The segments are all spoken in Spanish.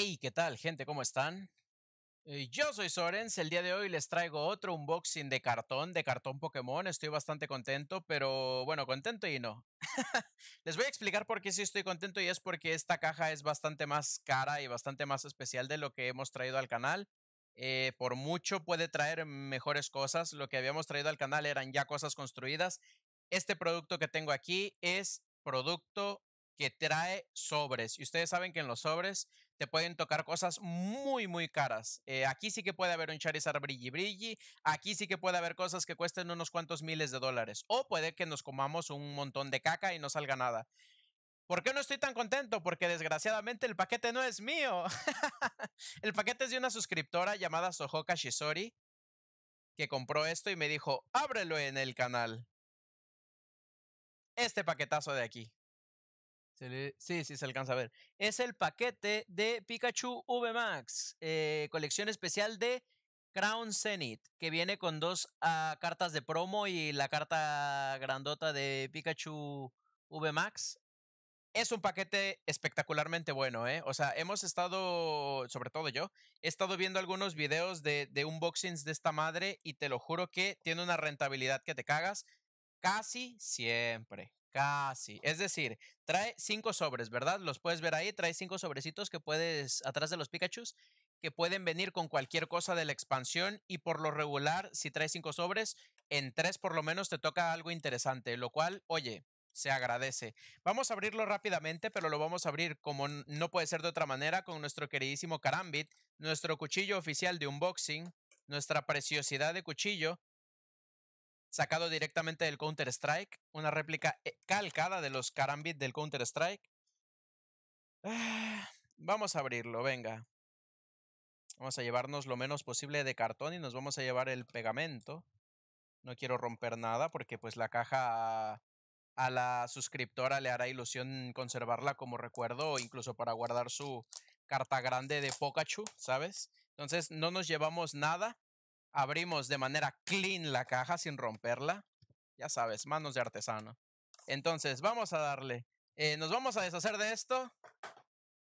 Hey, ¿qué tal, gente? ¿Cómo están? Eh, yo soy Sorens, el día de hoy les traigo otro unboxing de cartón, de cartón Pokémon, estoy bastante contento, pero bueno, contento y no. les voy a explicar por qué sí estoy contento y es porque esta caja es bastante más cara y bastante más especial de lo que hemos traído al canal. Eh, por mucho puede traer mejores cosas, lo que habíamos traído al canal eran ya cosas construidas. Este producto que tengo aquí es producto que trae sobres y ustedes saben que en los sobres te pueden tocar cosas muy, muy caras. Eh, aquí sí que puede haber un Charizard brilli brilli, aquí sí que puede haber cosas que cuesten unos cuantos miles de dólares, o puede que nos comamos un montón de caca y no salga nada. ¿Por qué no estoy tan contento? Porque desgraciadamente el paquete no es mío. el paquete es de una suscriptora llamada Sohoka Shisori que compró esto y me dijo, ábrelo en el canal. Este paquetazo de aquí sí, sí, se alcanza a ver. Es el paquete de Pikachu VMAX, eh, colección especial de Crown Zenith, que viene con dos ah, cartas de promo y la carta grandota de Pikachu VMAX. Es un paquete espectacularmente bueno, ¿eh? O sea, hemos estado, sobre todo yo, he estado viendo algunos videos de, de unboxings de esta madre y te lo juro que tiene una rentabilidad que te cagas casi siempre Casi. Es decir, trae cinco sobres, ¿verdad? Los puedes ver ahí. Trae cinco sobrecitos que puedes, atrás de los Pikachu, que pueden venir con cualquier cosa de la expansión. Y por lo regular, si traes cinco sobres, en tres por lo menos te toca algo interesante. Lo cual, oye, se agradece. Vamos a abrirlo rápidamente, pero lo vamos a abrir como no puede ser de otra manera con nuestro queridísimo Karambit, nuestro cuchillo oficial de unboxing, nuestra preciosidad de cuchillo sacado directamente del Counter-Strike, una réplica e, calcada de los Karambit del Counter-Strike. Ah, vamos a abrirlo, venga. Vamos a llevarnos lo menos posible de cartón y nos vamos a llevar el pegamento. No quiero romper nada porque pues la caja a la suscriptora le hará ilusión conservarla como recuerdo o incluso para guardar su carta grande de Pocachu, ¿sabes? Entonces no nos llevamos nada. Abrimos de manera clean la caja sin romperla. Ya sabes, manos de artesano. Entonces, vamos a darle. Eh, nos vamos a deshacer de esto.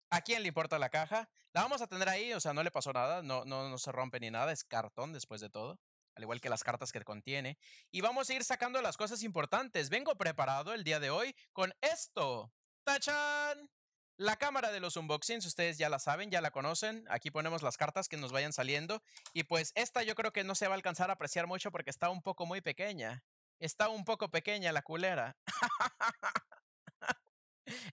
¿A quién le importa la caja? La vamos a tener ahí, o sea, no le pasó nada, no, no, no se rompe ni nada, es cartón después de todo al igual que las cartas que contiene. Y vamos a ir sacando las cosas importantes. Vengo preparado el día de hoy con esto. tachan. La cámara de los unboxings, ustedes ya la saben, ya la conocen. Aquí ponemos las cartas que nos vayan saliendo. Y pues esta yo creo que no se va a alcanzar a apreciar mucho porque está un poco muy pequeña. Está un poco pequeña la culera.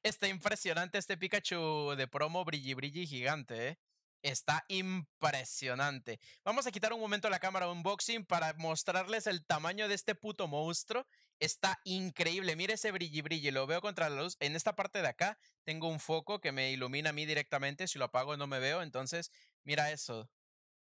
está impresionante este Pikachu de promo brilli brilli gigante, ¿eh? Está impresionante. Vamos a quitar un momento la cámara unboxing para mostrarles el tamaño de este puto monstruo está increíble. mira ese brilli brilli, lo veo contra la luz. En esta parte de acá tengo un foco que me ilumina a mí directamente. Si lo apago no me veo. Entonces, mira eso.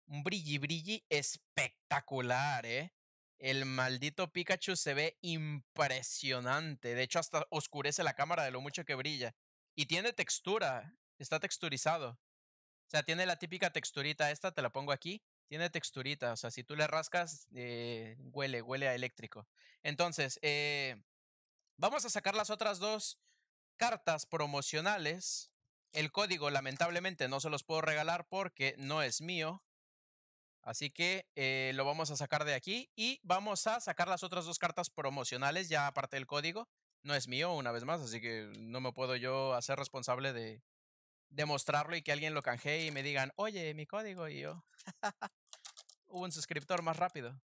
Un brilli brilli espectacular, ¿eh? El maldito Pikachu se ve impresionante. De hecho, hasta oscurece la cámara de lo mucho que brilla. Y tiene textura. Está texturizado. O sea, tiene la típica texturita esta, te la pongo aquí tiene texturita, o sea, si tú le rascas, eh, huele, huele a eléctrico. Entonces, eh, vamos a sacar las otras dos cartas promocionales. El código, lamentablemente, no se los puedo regalar porque no es mío. Así que eh, lo vamos a sacar de aquí y vamos a sacar las otras dos cartas promocionales, ya aparte del código. No es mío, una vez más, así que no me puedo yo hacer responsable de, demostrarlo y que alguien lo canjee y me digan, oye, mi código y yo. Hubo un suscriptor más rápido.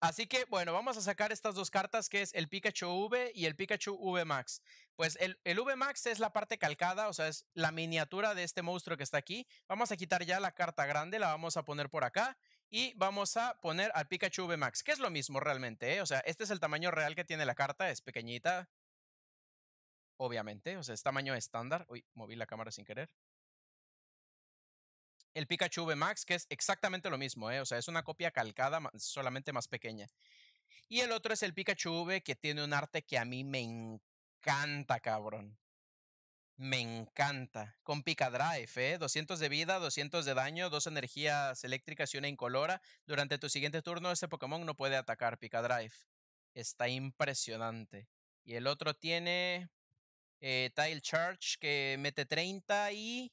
Así que bueno, vamos a sacar estas dos cartas que es el Pikachu V y el Pikachu V Max. Pues el, el V Max es la parte calcada, o sea, es la miniatura de este monstruo que está aquí. Vamos a quitar ya la carta grande, la vamos a poner por acá y vamos a poner al Pikachu V Max, que es lo mismo realmente, ¿eh? o sea, este es el tamaño real que tiene la carta, es pequeñita, obviamente, o sea, es tamaño estándar. Uy, moví la cámara sin querer. El Pikachu V Max, que es exactamente lo mismo, ¿eh? o sea, es una copia calcada, solamente más pequeña. Y el otro es el Pikachu V, que tiene un arte que a mí me encanta, cabrón. Me encanta. Con Pika Drive, ¿eh? 200 de vida, 200 de daño, dos energías eléctricas y una incolora. Durante tu siguiente turno, ese Pokémon no puede atacar Pika Está impresionante. Y el otro tiene eh, Tile Charge que mete 30 y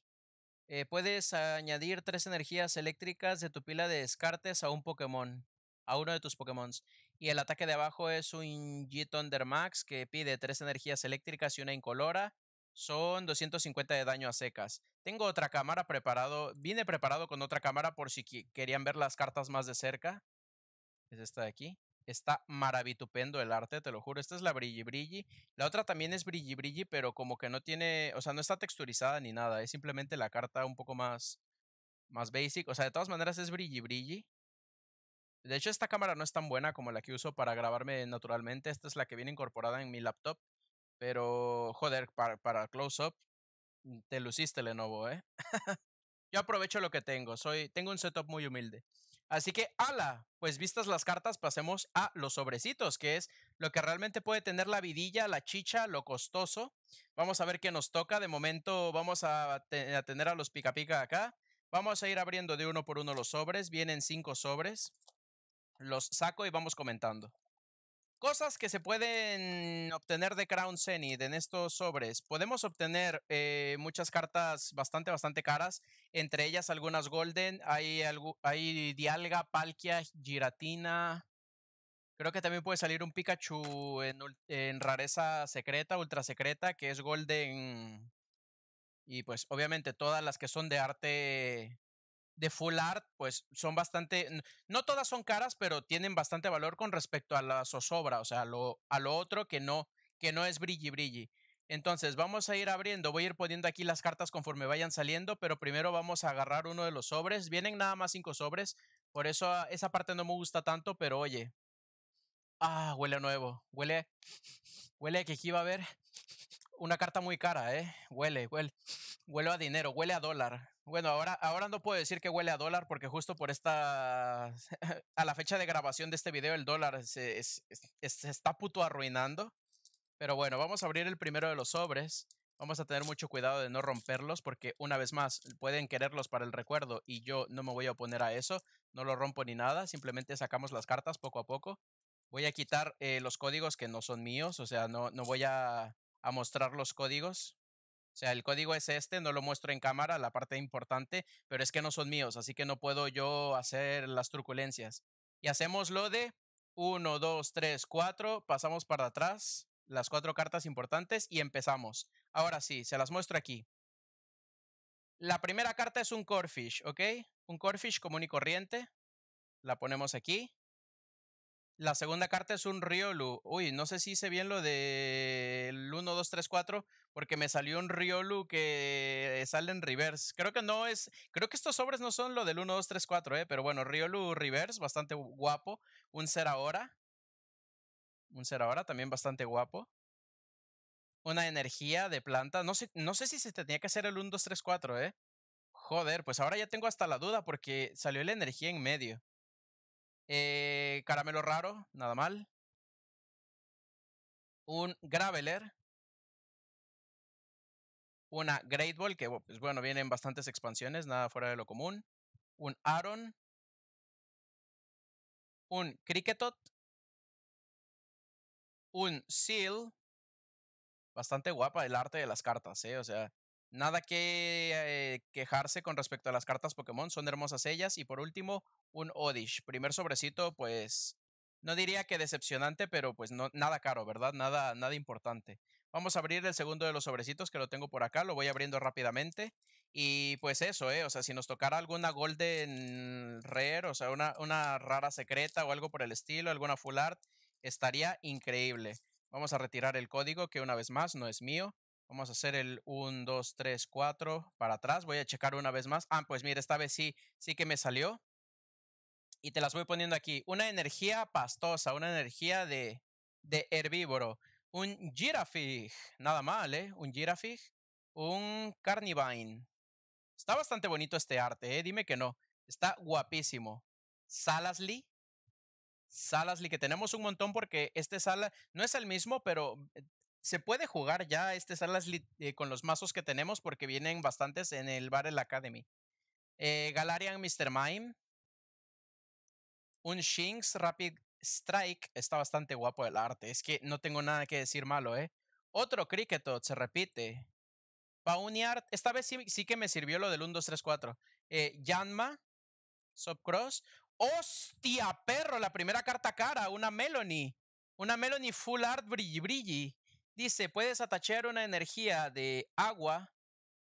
eh, puedes añadir 3 energías eléctricas de tu pila de descartes a un Pokémon, a uno de tus Pokémon. Y el ataque de abajo es un G-Thunder Max que pide 3 energías eléctricas y una incolora. Son 250 de daño a secas. Tengo otra cámara preparado. Vine preparado con otra cámara por si querían ver las cartas más de cerca. Es esta de aquí. Está maravitupendo el arte, te lo juro. Esta es la Brilli Brilli. La otra también es Brilli Brilli, pero como que no tiene, o sea, no está texturizada ni nada. Es simplemente la carta un poco más, más basic. O sea, de todas maneras es Brilli Brilli. De hecho, esta cámara no es tan buena como la que uso para grabarme naturalmente. Esta es la que viene incorporada en mi laptop. Pero, joder, para, para close-up, mm, te luciste Lenovo, ¿eh? Yo aprovecho lo que tengo. Soy, tengo un setup muy humilde. Así que, ala, pues vistas las cartas, pasemos a los sobrecitos, que es lo que realmente puede tener la vidilla, la chicha, lo costoso. Vamos a ver qué nos toca. De momento vamos a, tener a los pica pica acá. Vamos a ir abriendo de uno por uno los sobres. Vienen cinco sobres. Los saco y vamos comentando. Cosas que se pueden obtener de Crown Zenith en estos sobres. Podemos obtener eh, muchas cartas bastante, bastante caras. Entre ellas algunas Golden. Hay, hay Dialga, Palkia, Giratina. Creo que también puede salir un Pikachu en rareza secreta, ultra secreta, que es Golden. Y pues obviamente todas las que son de arte de full art, pues son bastante, no todas son caras, pero tienen bastante valor con respecto a la zozobra, o sea, a lo, a otro que no, que no es brilli brilli. Entonces, vamos a ir abriendo, voy a ir poniendo aquí las cartas conforme vayan saliendo, pero primero vamos a agarrar uno de los sobres. Vienen nada más cinco sobres, por eso ah, esa parte no me gusta tanto, pero oye. Ah, huele nuevo, huele, huele que aquí va a haber una carta muy cara, ¿eh? Huele, huele. Huele a dinero, huele a dólar. Bueno, ahora, ahora no puedo decir que huele a dólar porque justo por esta... a la fecha de grabación de este video el dólar se, está puto arruinando. Pero bueno, vamos a abrir el primero de los sobres. Vamos a tener mucho cuidado de no romperlos porque una vez más pueden quererlos para el recuerdo y yo no me voy a oponer a eso. No lo rompo ni nada, simplemente sacamos las cartas poco a poco. Voy a quitar eh, los códigos que no son míos, o sea, no, no voy a a mostrar los códigos. O sea, el código es este, no lo muestro en cámara, la parte importante, pero es que no son míos, así que no puedo yo hacer las truculencias. Y hacemos lo de 1, 2, 3, 4, pasamos para atrás las cuatro cartas importantes y empezamos. Ahora sí, se las muestro aquí. La primera carta es un Corfish, ¿ok? Un Corfish común y corriente. La ponemos aquí. La segunda carta es un Riolu. Uy, no sé si hice bien lo del 1, 2, 3, 4, porque me salió un Riolu que sale en reverse. Creo que no es. Creo que estos sobres no son lo del 1, 2, 3, 4, eh, pero bueno, Riolu reverse, bastante guapo. Un ser ahora. Un ser ahora también bastante guapo. Una energía de planta. No sé, no sé si se tenía que hacer el 1, 2, 3, 4, eh. Joder, pues ahora ya tengo hasta la duda porque salió la energía en medio. Eh, caramelo raro, nada mal. Un Graveler. Una Great Ball, que pues, bueno, vienen bastantes expansiones, nada fuera de lo común. Un Aaron. Un Cricketot. Un Seal. Bastante guapa el arte de las cartas, ¿eh? O sea, Nada que eh, quejarse con respecto a las cartas Pokémon, son hermosas ellas. Y por último, un Odish. Primer sobrecito, pues no diría que decepcionante, pero pues no, nada caro, ¿verdad? Nada, nada importante. Vamos a abrir el segundo de los sobrecitos que lo tengo por acá, lo voy abriendo rápidamente. Y pues eso, ¿eh? O sea, si nos tocara alguna Golden Rare, o sea, una, una rara secreta o algo por el estilo, alguna Full Art, estaría increíble. Vamos a retirar el código que una vez más no es mío. Vamos a hacer el 1, 2, 3, 4 para atrás. Voy a checar una vez más. Ah, pues mira, esta vez sí, sí que me salió. Y te las voy poniendo aquí. Una energía pastosa, una energía de, de herbívoro. Un girafig, nada mal, ¿eh? Un girafig. Un carnivine. Está bastante bonito este arte, ¿eh? Dime que no. Está guapísimo. Salasly. Salasli, que tenemos un montón porque este sala no es el mismo, pero eh, se puede jugar ya este eh, con los mazos que tenemos porque vienen bastantes en el Barrel Academy. Eh, Galarian Mr. Mime. Un Shinx Rapid Strike. Está bastante guapo el arte. Es que no tengo nada que decir malo, ¿eh? Otro Cricketot se repite. Art. Esta vez sí, que me sirvió lo del 1, 2, 3, 4. Eh, Yanma. Subcross. ¡Hostia, perro! La primera carta cara. Una Melony. Una Melony Full Art Brilli Brilli. Dice, puedes atachar una energía de agua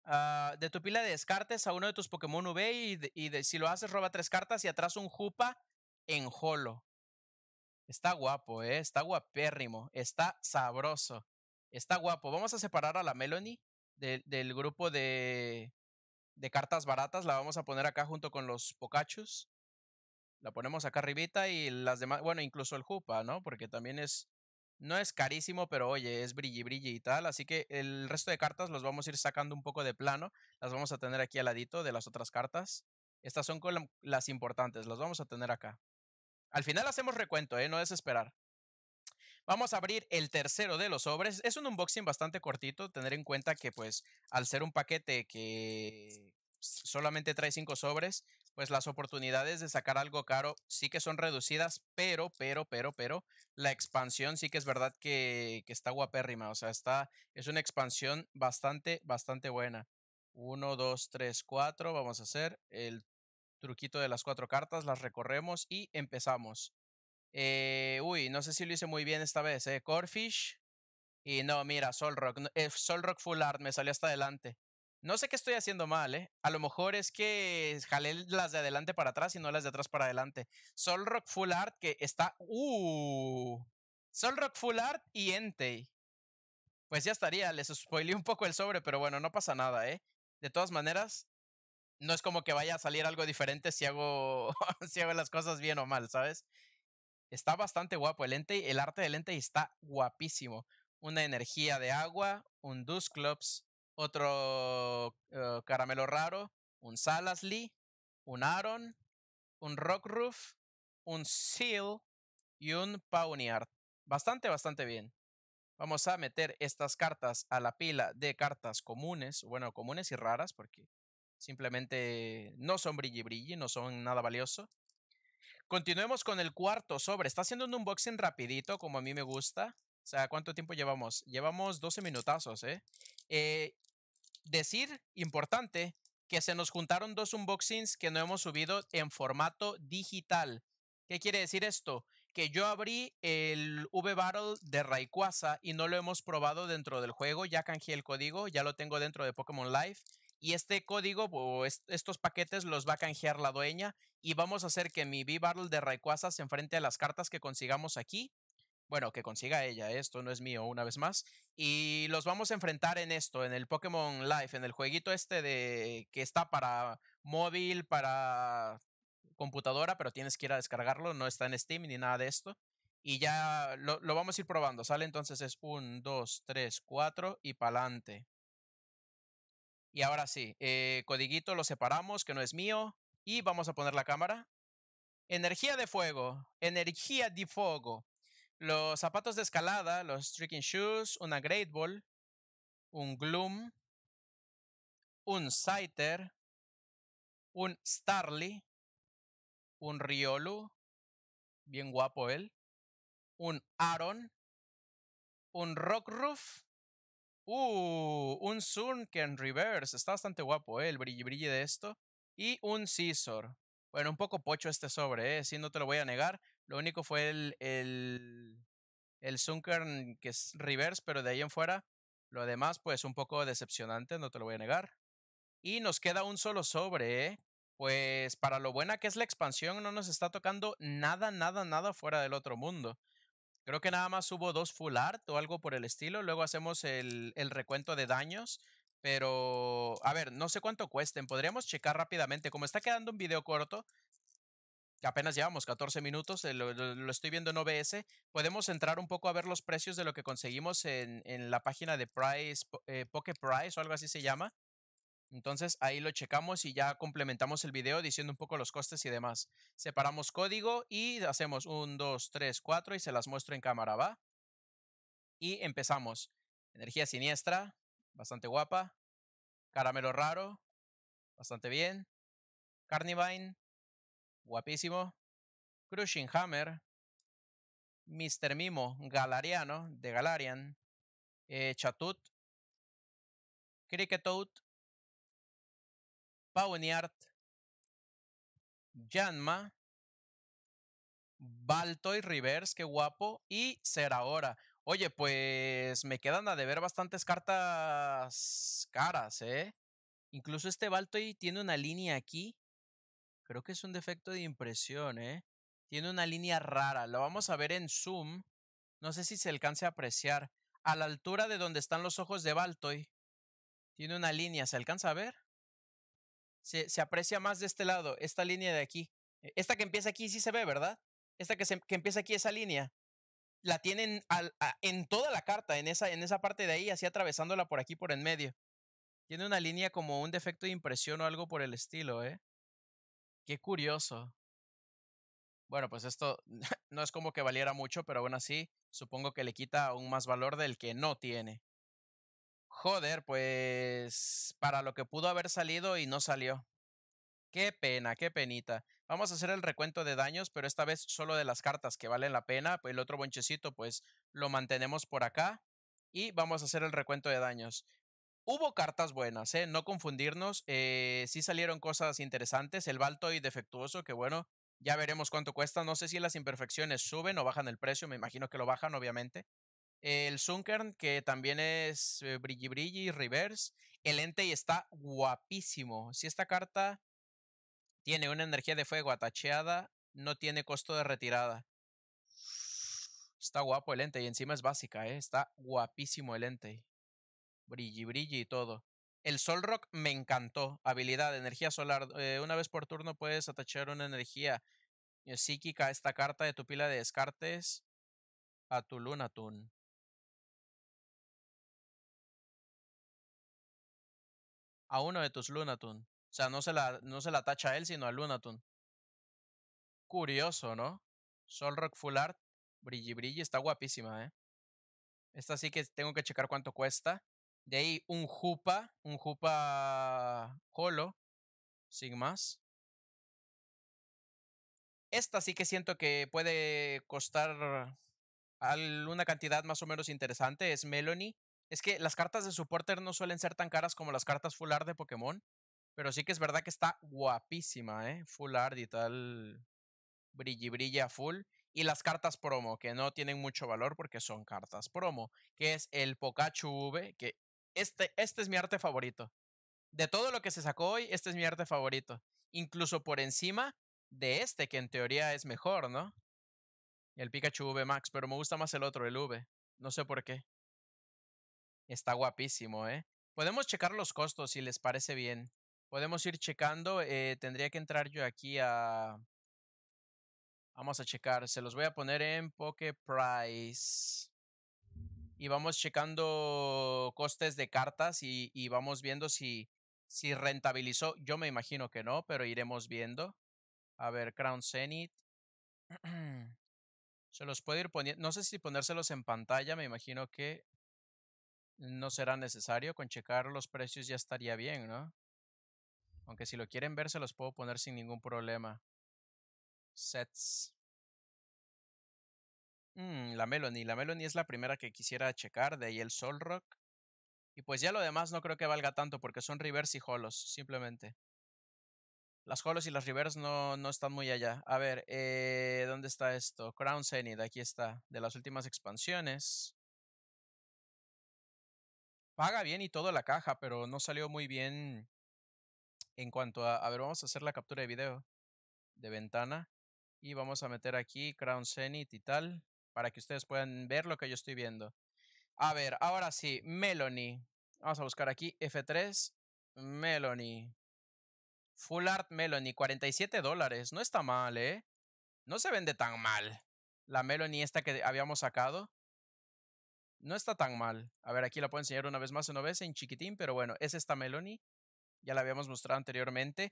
ah, de tu pila de descartes a uno de tus Pokémon V y, si lo haces roba tres cartas y atrás un Jupa en Holo. Está guapo, ¿eh? Está guapérrimo. Está sabroso. Está guapo. Vamos a separar a la Melanie del grupo de, de cartas baratas. La vamos a poner acá junto con los Pocachus. La ponemos acá arribita y las demás, bueno, incluso el Jupa, ¿no? Porque también es no es carísimo, pero oye, es brilli brilli y tal. Así que el resto de cartas los vamos a ir sacando un poco de plano. Las vamos a tener aquí al ladito de las otras cartas. Estas son las importantes, las vamos a tener acá. Al final hacemos recuento, ¿eh? no esperar. Vamos a abrir el tercero de los sobres. Es un unboxing bastante cortito, tener en cuenta que pues al ser un paquete que, solamente trae cinco sobres, pues las oportunidades de sacar algo caro sí que son reducidas, pero, pero, pero, pero, la expansión sí que es verdad que, está guapérrima. O sea, está, es una expansión bastante, bastante buena. Uno, dos, tres, cuatro. Vamos a hacer el truquito de las cuatro cartas, las recorremos y empezamos. Eh, uy, no sé si lo hice muy bien esta vez, ¿eh? Corfish. Y no, mira, Solrock. Eh, Solrock Full Art, me salió hasta adelante no sé qué estoy haciendo mal, ¿eh? A lo mejor es que jalé las de adelante para atrás y no las de atrás para adelante. Sol Rock Full Art, que está. ¡Uh! Sol Rock Full Art y Entei. Pues ya estaría, les spoileé un poco el sobre, pero bueno, no pasa nada, ¿eh? De todas maneras, no es como que vaya a salir algo diferente si hago, si hago las cosas bien o mal, ¿sabes? Está bastante guapo el Entei, el arte del Entei está guapísimo. Una energía de agua, un Dusclops, otro eh, caramelo raro, un Salas Lee, un Aaron, un Rockroof, un Seal y un Pawniard. Bastante, bastante bien. Vamos a meter estas cartas a la pila de cartas comunes, bueno, comunes y raras, porque simplemente no son brilli brilli, no son nada valioso. Continuemos con el cuarto sobre. Está haciendo un unboxing rapidito, como a mí me gusta. O sea, ¿cuánto tiempo llevamos? Llevamos 12 minutazos, ¿eh? ¿eh? decir, importante, que se nos juntaron dos unboxings que no hemos subido en formato digital. ¿Qué quiere decir esto? Que yo abrí el V-Battle de Rayquaza y no lo hemos probado dentro del juego. Ya canjeé el código, ya lo tengo dentro de Pokémon Live. Y este código o estos paquetes los va a canjear la dueña. Y vamos a hacer que mi V-Battle de Rayquaza se enfrente a las cartas que consigamos aquí bueno, que consiga ella, esto no es mío una vez más. Y los vamos a enfrentar en esto, en el Pokémon Life, en el jueguito este de que está para móvil, para computadora, pero tienes que ir a descargarlo, no está en Steam ni nada de esto. Y ya lo, vamos a ir probando, ¿sale? Entonces es 1, dos, tres, cuatro, y pa'lante. Y ahora sí, eh, codiguito lo separamos, que no es mío. Y vamos a poner la cámara. Energía de fuego, energía de fuego. Los zapatos de escalada, los Tricking shoes, una great ball, un gloom, un scyther, un starly, un riolu, bien guapo él, un aron, un roof, uh, un sunken reverse, está bastante guapo él, eh, el brille de esto, y un scissor. Bueno, un poco pocho este sobre, eh, si no te lo voy a negar. Lo único fue el, el, el Sunkern, que es reverse, pero de ahí en fuera, lo demás, pues un poco decepcionante, no te lo voy a negar. Y nos queda un solo sobre, ¿eh? pues para lo buena que es la expansión, no nos está tocando nada, nada, nada fuera del otro mundo. Creo que nada más hubo dos full art o algo por el estilo. Luego hacemos el, el recuento de daños. Pero, a ver, no sé cuánto cuesten. Podríamos checar rápidamente. Como está quedando un video corto, apenas llevamos 14 minutos, eh, lo, estoy viendo en OBS. Podemos entrar un poco a ver los precios de lo que conseguimos en, la página de Price, eh, Pocket Price o algo así se llama. Entonces ahí lo checamos y ya complementamos el video diciendo un poco los costes y demás. Separamos código y hacemos 1, 2, 3, 4 y se las muestro en cámara, ¿va? Y empezamos. Energía siniestra, bastante guapa. Caramelo raro, bastante bien. Carnivine, guapísimo. Crushing Hammer, Mr. Mimo Galariano de Galarian, eh, Chatut, Cricketoad, Pawniart, Janma, Baltoy Reverse, qué guapo, y Serahora. Oye, pues me quedan a deber bastantes cartas caras, ¿eh? Incluso este Baltoy tiene una línea aquí Creo que es un defecto de impresión, ¿eh? Tiene una línea rara. Lo vamos a ver en zoom. No sé si se alcance a apreciar. A la altura de donde están los ojos de Baltoy. Tiene una línea. ¿Se alcanza a ver? Se, se, aprecia más de este lado, esta línea de aquí. E, esta que empieza aquí sí se ve, ¿verdad? Esta que, que empieza aquí, esa línea. La tienen en toda la carta, en esa, en esa parte de ahí, así atravesándola por aquí, por en medio. Tiene una línea como un defecto de impresión o algo por el estilo, ¿eh? Qué curioso. Bueno, pues esto no es como que valiera mucho, pero aún así supongo que le quita aún más valor del que no tiene. Joder, pues para lo que pudo haber salido y no salió. Qué pena, qué penita. Vamos a hacer el recuento de daños, pero esta vez solo de las cartas que valen la pena. El otro bonchecito, pues lo mantenemos por acá. Y vamos a hacer el recuento de daños. Hubo cartas buenas, ¿eh? No confundirnos. Eh, sí salieron cosas interesantes. El Baltoy defectuoso, que bueno, ya veremos cuánto cuesta. No sé si las imperfecciones suben o bajan el precio. Me imagino que lo bajan, obviamente. El Zunkern que también es eh, Brilli Reverse. El Entei está guapísimo. Si esta carta tiene una energía de fuego atacheada, no tiene costo de retirada. Está guapo el Entei. Encima es básica, ¿eh? Está guapísimo el Entei brilli, brilli y todo. El Sol Rock me encantó. Habilidad, energía solar. Eh, una vez por turno puedes atachar una energía eh, psíquica a esta carta de tu pila de descartes a tu Lunatun. A uno de tus Lunatun. O sea, no se la, no se la a él, sino a Lunatun. Curioso, ¿no? Sol Rock Full Art. Brilli Brilli está guapísima, ¿eh? Esta sí que tengo que checar cuánto cuesta. De ahí un Jupa, un Jupa Holo, sin más. Esta sí que siento que puede costar una cantidad más o menos interesante, es Melanie. Es que las cartas de supporter no suelen ser tan caras como las cartas full art de Pokémon, pero sí que es verdad que está guapísima, ¿eh? Full art y tal, brilli brilla full. Y las cartas promo, que no tienen mucho valor porque son cartas promo, que es el Pokachu V, que este, este es mi arte favorito. De todo lo que se sacó hoy, este es mi arte favorito. Incluso por encima de este, que en teoría es mejor, ¿no? El Pikachu V Max, pero me gusta más el otro, el V. No sé por qué. Está guapísimo, ¿eh? Podemos checar los costos si les parece bien. Podemos ir checando. Eh, tendría que entrar yo aquí a... Vamos a checar. Se los voy a poner en Poke Price y vamos checando costes de cartas y, vamos viendo si, si rentabilizó. Yo me imagino que no, pero iremos viendo. A ver, Crown Zenith. Se los puedo ir poniendo. No sé si ponérselos en pantalla, me imagino que no será necesario. Con checar los precios ya estaría bien, ¿no? Aunque si lo quieren ver, se los puedo poner sin ningún problema. Sets. Mm, la Melanie. La Melanie es la primera que quisiera checar, de ahí el Sol Rock. Y pues ya lo demás no creo que valga tanto porque son rivers y holos, simplemente. Las holos y las rivers no, no están muy allá. A ver, eh, ¿dónde está esto? Crown Zenith, aquí está, de las últimas expansiones. Paga bien y todo la caja, pero no salió muy bien en cuanto a... A ver, vamos a hacer la captura de video de ventana. Y vamos a meter aquí Crown Zenith y tal para que ustedes puedan ver lo que yo estoy viendo. A ver, ahora sí, Melanie. Vamos a buscar aquí F3, Melanie. Full Art Melanie, 47 dólares. No está mal, ¿eh? No se vende tan mal. La Melanie esta que habíamos sacado. No está tan mal. A ver, aquí la puedo enseñar una vez más, una vez en chiquitín, pero bueno, es esta Melanie. Ya la habíamos mostrado anteriormente.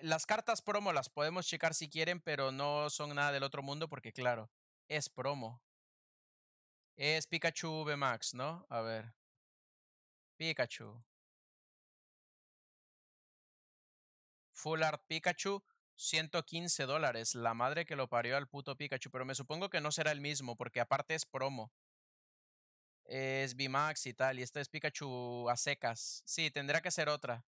Las cartas promo las podemos checar si quieren, pero no son nada del otro mundo porque, claro, es promo. Es Pikachu VMAX, ¿no? A ver. Pikachu. Full Art Pikachu, 115 dólares. La madre que lo parió al puto Pikachu. Pero me supongo que no será el mismo, porque aparte es promo. Es VMAX y tal. Y este es Pikachu a secas. Sí, tendrá que ser otra.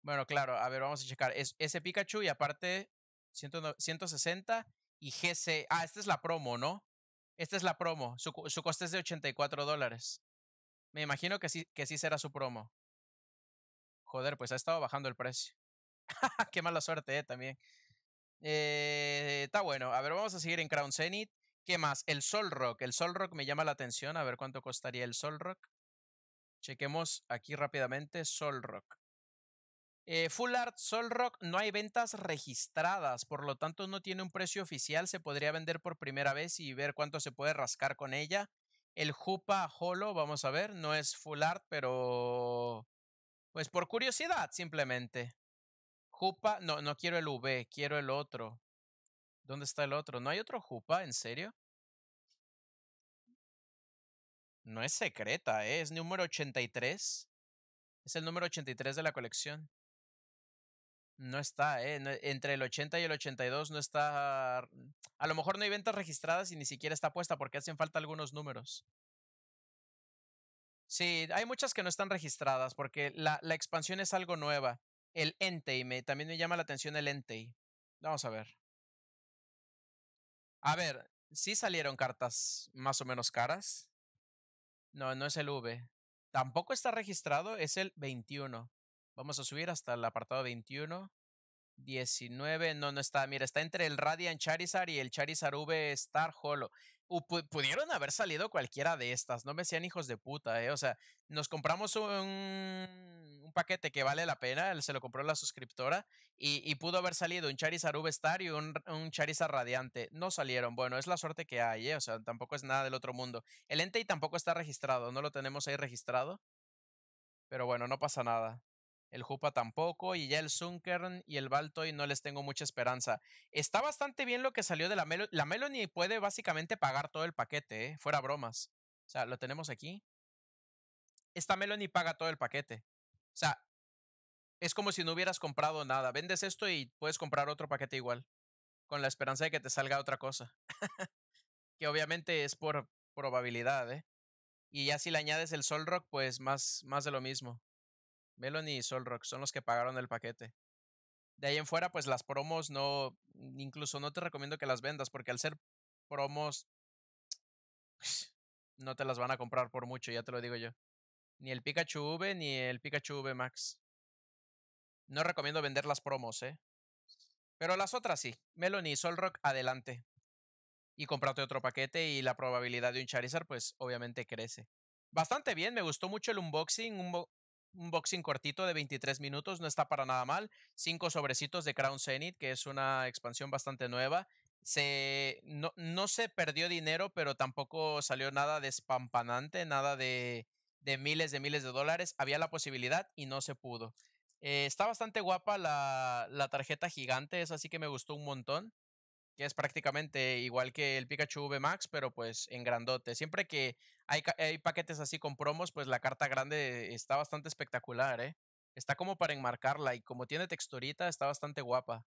Bueno, claro, a ver, vamos a checar. Es ese Pikachu y aparte 160 y GC. Ah, esta es la promo, ¿no? Esta es la promo. Su, coste es de 84 dólares. Me imagino que sí, que sí será su promo. Joder, pues ha estado bajando el precio. Qué mala suerte, eh, también. Eh, está bueno. A ver, vamos a seguir en Crown Zenith. ¿Qué más? El Sol Rock. El Sol Rock me llama la atención. A ver cuánto costaría el Sol Rock. Chequemos aquí rápidamente. Sol Rock. Eh, full Art Sol Rock no hay ventas registradas, por lo tanto no tiene un precio oficial, se podría vender por primera vez y ver cuánto se puede rascar con ella. El Jupa Holo, vamos a ver, no es Full Art, pero pues por curiosidad simplemente. Jupa, no, no quiero el V, quiero el otro. ¿Dónde está el otro? ¿No hay otro Jupa? ¿En serio? No es secreta, ¿eh? es número 83. Es el número 83 de la colección no está, ¿eh? entre el 80 y el 82 no está, a lo mejor no hay ventas registradas y ni siquiera está puesta porque hacen falta algunos números. Sí, hay muchas que no están registradas porque la, expansión es algo nueva. El Entei, también me llama la atención el Entei. Vamos a ver. A ver, sí salieron cartas más o menos caras. No, no es el V. Tampoco está registrado, es el 21. Vamos a subir hasta el apartado 21. 19, no, no está. Mira, está entre el Radiant Charizard y el Charizard V Star Holo pudieron haber salido cualquiera de estas, no me sean hijos de puta, eh. O sea, nos compramos un, un paquete que vale la pena, se lo compró la suscriptora, y, pudo haber salido un Charizard V Star y un, un, Charizard Radiante. No salieron, bueno, es la suerte que hay, eh. O sea, tampoco es nada del otro mundo. El Entei tampoco está registrado, no lo tenemos ahí registrado. Pero bueno, no pasa nada el Jupa tampoco, y ya el Zunkern y el Baltoy no les tengo mucha esperanza. Está bastante bien lo que salió de la Melony. La puede básicamente pagar todo el paquete, ¿eh? fuera bromas. O sea, lo tenemos aquí. Esta Melony paga todo el paquete. O sea, es como si no hubieras comprado nada. Vendes esto y puedes comprar otro paquete igual, con la esperanza de que te salga otra cosa. que obviamente es por probabilidad, ¿eh? Y ya si le añades el Solrock, pues más, más de lo mismo. Melanie y Solrock son los que pagaron el paquete. De ahí en fuera, pues las promos no, incluso no te recomiendo que las vendas, porque al ser promos, pues, no te las van a comprar por mucho, ya te lo digo yo. Ni el Pikachu V ni el Pikachu V Max. No recomiendo vender las promos, ¿eh? Pero las otras sí. Melanie y Solrock, adelante. Y comprate otro paquete y la probabilidad de un Charizard, pues obviamente crece. Bastante bien, me gustó mucho el unboxing un boxing cortito de 23 minutos, no está para nada mal. Cinco sobrecitos de Crown Zenith, que es una expansión bastante nueva. Se, no, no se perdió dinero, pero tampoco salió nada espampanante nada de, de miles de miles de dólares. Había la posibilidad y no se pudo. Eh, está bastante guapa la, la tarjeta gigante, es así que me gustó un montón que es prácticamente igual que el Pikachu V Max, pero pues en grandote. Siempre que hay, paquetes así con promos, pues la carta grande está bastante espectacular, ¿eh? Está como para enmarcarla y como tiene texturita, está bastante guapa.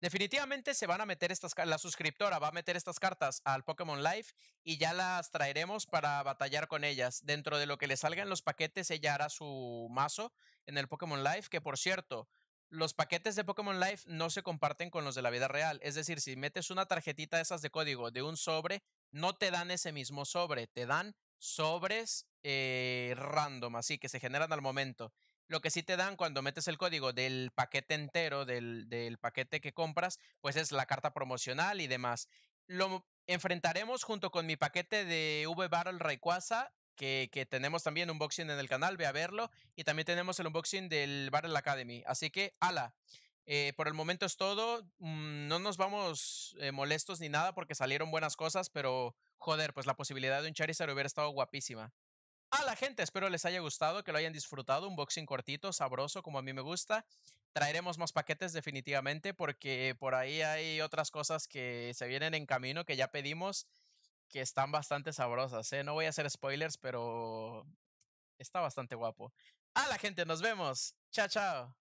Definitivamente se van a meter estas la suscriptora va a meter estas cartas al Pokémon Live y ya las traeremos para batallar con ellas. Dentro de lo que le salgan los paquetes, ella hará su mazo en el Pokémon Live, que por cierto, los paquetes de Pokémon Live no se comparten con los de la vida real. Es decir, si metes una tarjetita de esas de código de un sobre, no te dan ese mismo sobre, te dan sobres eh, random, así que se generan al momento. Lo que sí te dan cuando metes el código del paquete entero, del, del paquete que compras, pues es la carta promocional y demás. Lo enfrentaremos junto con mi paquete de V-Battle Rayquaza que, tenemos también un unboxing en el canal, ve a verlo. Y también tenemos el unboxing del Barrel Academy. Así que, ala. Eh, por el momento es todo. Mm, no nos vamos eh, molestos ni nada porque salieron buenas cosas, pero joder, pues la posibilidad de un Charizard hubiera estado guapísima. A la gente, espero les haya gustado, que lo hayan disfrutado. Un boxing cortito, sabroso, como a mí me gusta. Traeremos más paquetes definitivamente porque por ahí hay otras cosas que se vienen en camino que ya pedimos que están bastante sabrosas. ¿eh? No voy a hacer spoilers, pero está bastante guapo. A la gente, nos vemos. Chao, chao.